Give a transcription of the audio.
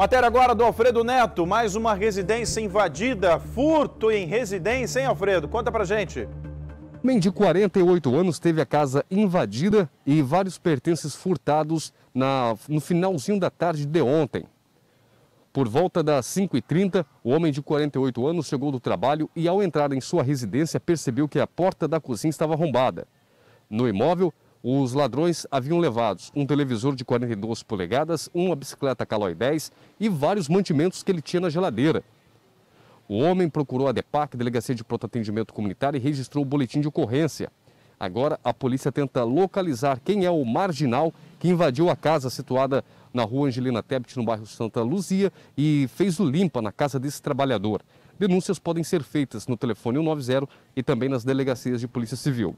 Matéria agora do Alfredo Neto, mais uma residência invadida, furto em residência, hein Alfredo? Conta pra gente. homem de 48 anos teve a casa invadida e vários pertences furtados na, no finalzinho da tarde de ontem. Por volta das 5h30, o homem de 48 anos chegou do trabalho e, ao entrar em sua residência, percebeu que a porta da cozinha estava arrombada. No imóvel, os ladrões haviam levado um televisor de 42 polegadas, uma bicicleta Caloi 10 e vários mantimentos que ele tinha na geladeira. O homem procurou a DEPAC, Delegacia de Pronto Atendimento Comunitário, e registrou o boletim de ocorrência. Agora, a polícia tenta localizar quem é o marginal que invadiu a casa situada na rua Angelina Tebet, no bairro Santa Luzia, e fez o limpa na casa desse trabalhador. Denúncias podem ser feitas no telefone 190 e também nas delegacias de Polícia Civil.